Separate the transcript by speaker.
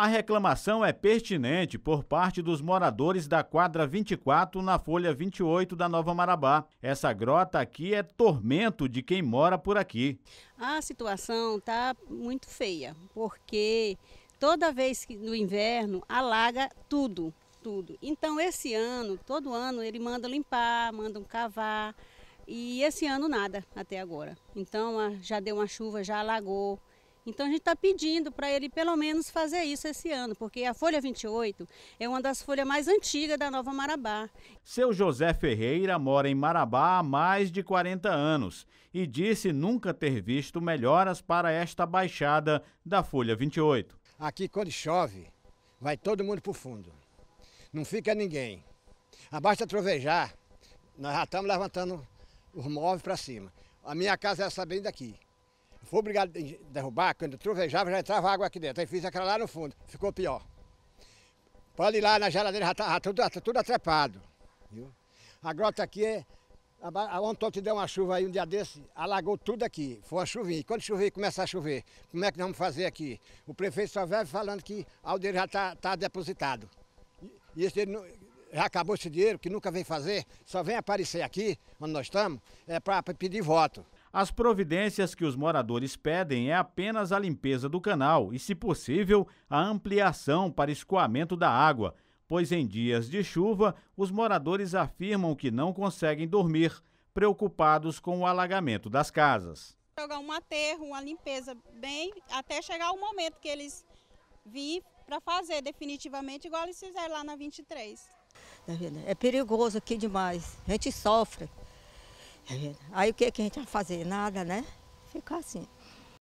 Speaker 1: A reclamação é pertinente por parte dos moradores da quadra 24 na folha 28 da Nova Marabá. Essa grota aqui é tormento de quem mora por aqui.
Speaker 2: A situação tá muito feia, porque toda vez que no inverno alaga tudo, tudo. Então esse ano, todo ano ele manda limpar, manda um cavar. E esse ano nada até agora. Então já deu uma chuva, já alagou. Então a gente está pedindo para ele pelo menos fazer isso esse ano, porque a Folha 28 é uma das folhas mais antigas da Nova Marabá.
Speaker 1: Seu José Ferreira mora em Marabá há mais de 40 anos e disse nunca ter visto melhoras para esta baixada da Folha 28. Aqui quando
Speaker 3: chove, vai todo mundo para o fundo. Não fica ninguém. Abaixa trovejar, nós já estamos levantando os móveis para cima. A minha casa é essa bem daqui. Foi obrigado a derrubar, quando trovejava já entrava água aqui dentro. Aí fiz aquela lá no fundo, ficou pior. Pode ir lá na geladeira, já está tudo, tá tudo tá atrapado. Viu? A grota aqui é. Ontem te deu uma chuva aí, um dia desse, alagou tudo aqui. Foi uma chuvinha. Quando chover, começa a chover. Como é que nós vamos fazer aqui? O prefeito só vai falando que o dinheiro já está tá depositado. E esse dinheiro já acabou esse dinheiro, que nunca vem fazer, só vem aparecer aqui, onde nós estamos, é para pedir voto. As providências
Speaker 1: que os moradores pedem é apenas a limpeza do canal e, se possível, a ampliação para escoamento da água, pois em dias de chuva os moradores afirmam que não conseguem dormir, preocupados com o alagamento das casas.
Speaker 4: Jogar um aterro, uma limpeza bem, até chegar o momento que eles vir para fazer definitivamente, igual eles fizeram lá na 23.
Speaker 2: Tá é perigoso aqui demais, a gente sofre. É Aí o que, é que a gente vai fazer? Nada, né? Ficar assim.